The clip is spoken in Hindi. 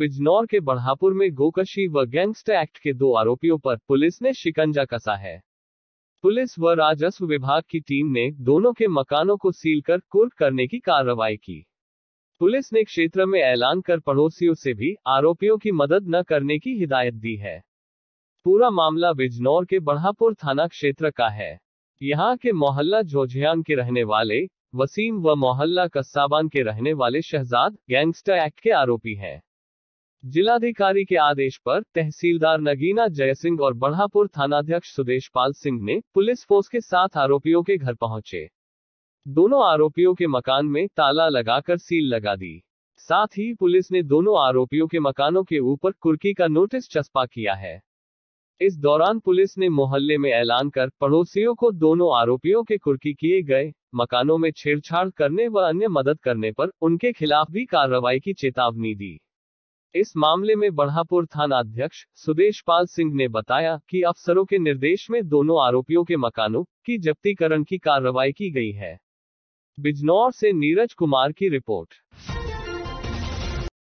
बिजनौर के बढ़ापुर में गोकशी व गैंगस्टर एक्ट के दो आरोपियों पर पुलिस ने शिकंजा कसा है पुलिस व राजस्व विभाग की टीम ने दोनों के मकानों को सील कर कुर्क करने की कार्रवाई की पुलिस ने क्षेत्र में ऐलान कर पड़ोसियों से भी आरोपियों की मदद न करने की हिदायत दी है पूरा मामला बिजनौर के बढ़ापुर थाना क्षेत्र का है यहाँ के मोहल्ला जोझियान के रहने वाले वसीम व मोहल्ला कस्साबान के रहने वाले शहजाद गैंगस्टर एक्ट के आरोपी हैं जिलाधिकारी के आदेश पर तहसीलदार नगीना जय सिंह और बढ़ापुर थानाध्यक्ष सुदेश पाल सिंह ने पुलिस फोर्स के साथ आरोपियों के घर पहुंचे दोनों आरोपियों के मकान में ताला लगाकर सील लगा दी साथ ही पुलिस ने दोनों आरोपियों के मकानों के ऊपर कुर्की का नोटिस चस्पा किया है इस दौरान पुलिस ने मोहल्ले में ऐलान कर पड़ोसियों को दोनों आरोपियों के कुर्की किए गए मकानों में छेड़छाड़ करने व अन्य मदद करने पर उनके खिलाफ भी कार्रवाई की चेतावनी दी इस मामले में बढ़ापुर थाना अध्यक्ष सुदेश पाल सिंह ने बताया कि अफसरों के निर्देश में दोनों आरोपियों के मकानों की जब्तीकरण की कार्रवाई की गई है बिजनौर से नीरज कुमार की रिपोर्ट